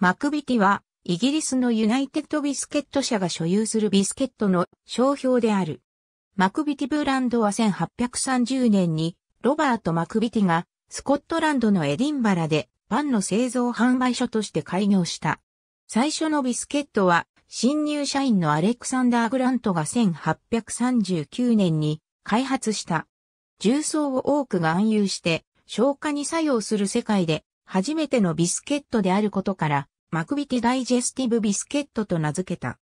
マクビティは、イギリスのユナイテッドビスケット社が所有するビスケットの商標である。マクビティブランドは1830年に、ロバート・マクビティが、スコットランドのエディンバラで、パンの製造販売所として開業した。最初のビスケットは、新入社員のアレクサンダー・グラントが1839年に開発した。重曹を多く含有して、消化に作用する世界で初めてのビスケットであることから、マクビティダイジェスティブビスケットと名付けた。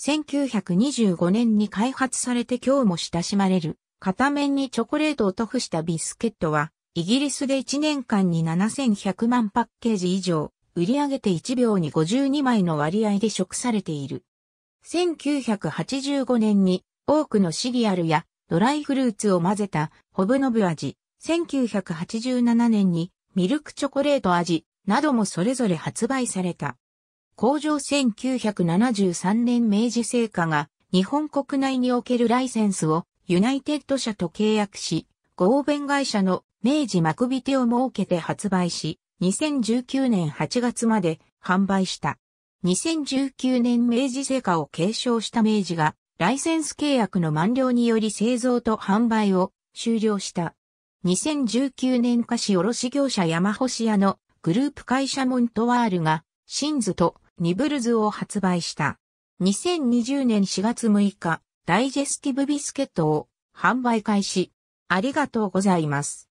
1925年に開発されて今日も親しまれる、片面にチョコレートを塗布したビスケットは、イギリスで1年間に7100万パッケージ以上、売り上げて1秒に52枚の割合で食されている。1985年に多くのシリアルやドライフルーツを混ぜたホブノブ味。1987年にミルクチョコレート味などもそれぞれ発売された。工場1973年明治製菓が日本国内におけるライセンスをユナイテッド社と契約し、合弁会社の明治幕引テを設けて発売し、2019年8月まで販売した。2019年明治製菓を継承した明治がライセンス契約の満了により製造と販売を終了した。2019年菓子卸業者山星屋のグループ会社モントワールが、シンズとニブルズを発売した。2020年4月6日、ダイジェスティブビスケットを販売開始。ありがとうございます。